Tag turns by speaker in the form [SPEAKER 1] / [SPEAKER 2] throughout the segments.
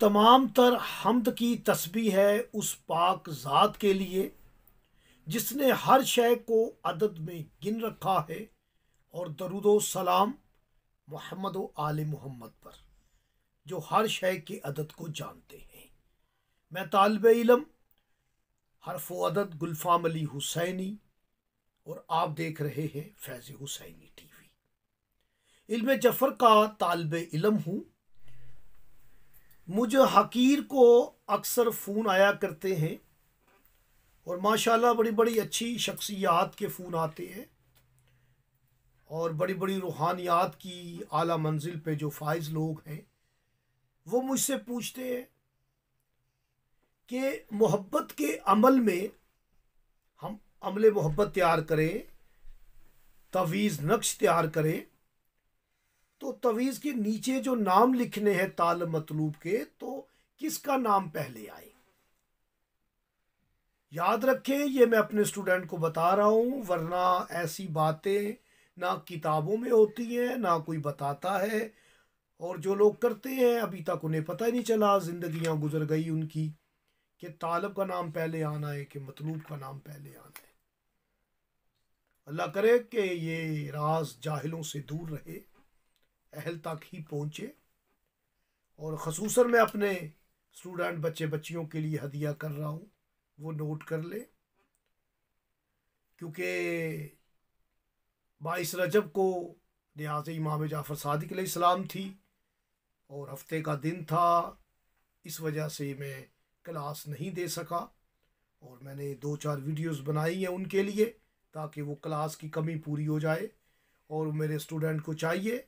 [SPEAKER 1] तमाम तर हमद की तस्बी है उस पाक ज़ात के लिए जिसने हर शय को अदद में गिन रखा है और दरुदो सलाम मोहम्मद आल मोहम्मद पर जो हर शय के अदद को जानते हैं मैं तालब इलम हरफो अदद गुलफाम अली हुसैनी और आप देख रहे हैं फैज़ हुसैनी टी इल्म जफ़र का तालब इलम हूँ मुझे हकीर को अक्सर फ़ोन आया करते हैं और माशाल्लाह बड़ी बड़ी अच्छी शख्सियात के फ़ोन आते हैं और बड़ी बड़ी रूहानियात की आला मंजिल पे जो फाइज लोग हैं वो मुझसे पूछते हैं कि मोहब्बत के अमल में हम अमले मोहब्बत तैयार करें तवीज़ नक्श तैयार करें तो तवीज़ के नीचे जो नाम लिखने हैं ताल मतलूब के तो किसका नाम पहले आए याद रखें ये मैं अपने स्टूडेंट को बता रहा हूँ वरना ऐसी बातें ना किताबों में होती हैं ना कोई बताता है और जो लोग करते हैं अभी तक उन्हें पता ही नहीं चला जिंदगियां गुजर गई उनकी कि तालब का नाम पहले आना है कि मतलूब का नाम पहले आना है अल्लाह करे कि ये राज जाहिलों से दूर रहे अहल तक ही पहुँचे और खसूस मैं अपने स्टूडेंट बच्चे बच्चियों के लिए हदिया कर रहा हूँ वो नोट कर ले क्योंकि बाईस रजब को लिहाज इमाम जाफ़र सदक सलाम थी और हफ्ते का दिन था इस वजह से मैं क्लास नहीं दे सका और मैंने दो चार वीडियोस बनाई हैं उनके लिए ताकि वो क्लास की कमी पूरी हो जाए और मेरे स्टूडेंट को चाहिए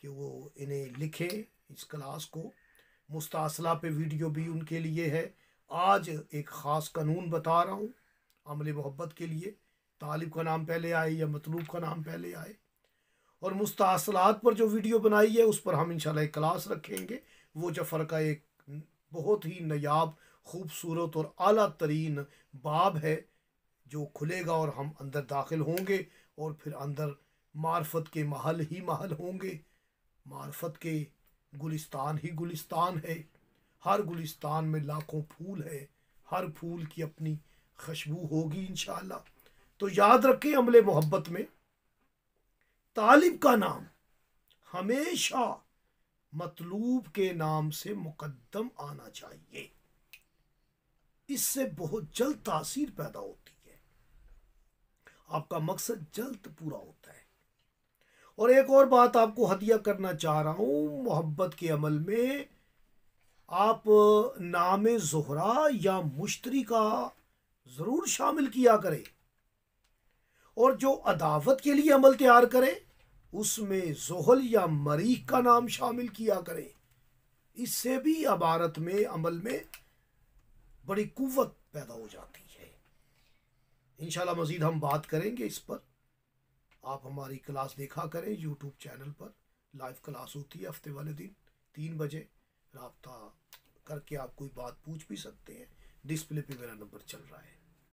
[SPEAKER 1] कि वो इन्हें लिखें इस क्लास को मुस्तासला पे वीडियो भी उनके लिए है आज एक ख़ास कानून बता रहा हूँ अमल मोहब्बत के लिए तालिब का नाम पहले आए या मतलूब का नाम पहले आए और मुस्तासलात पर जो वीडियो बनाई है उस पर हम इंशाल्लाह एक क्लास रखेंगे वो जफर का एक बहुत ही नयाब खूबसूरत और अला तरीन बाब है जो खुलेगा और हम अंदर दाखिल होंगे और फिर अंदर मार्फत के महल ही महल होंगे मार्फत के गुलिस्तान ही गुलिस्तान है हर गुलिस्तान में लाखों फूल है हर फूल की अपनी खुशबू होगी इन तो याद रखें अमले मोहब्बत में तालिब का नाम हमेशा मतलूब के नाम से मुकदम आना चाहिए इससे बहुत जल्द तासीर पैदा होती है आपका मकसद जल्द पूरा होता है और एक और बात आपको हदिया करना चाह रहा हूँ मोहब्बत के अमल में आप नाम जहरा या मुश्तरी का ज़रूर शामिल किया करें और जो अदावत के लिए अमल तैयार करें उसमें जोहल या मरीख का नाम शामिल किया करें इससे भी अबारत में अमल में बड़ी कुत पैदा हो जाती है इन मज़ीद हम बात करेंगे इस पर आप हमारी क्लास देखा करें यूट्यूब चैनल पर लाइव क्लास होती है हफ्ते वाले दिन तीन बजे रबता करके आप कोई बात पूछ भी सकते हैं डिस्प्ले पे मेरा नंबर चल रहा है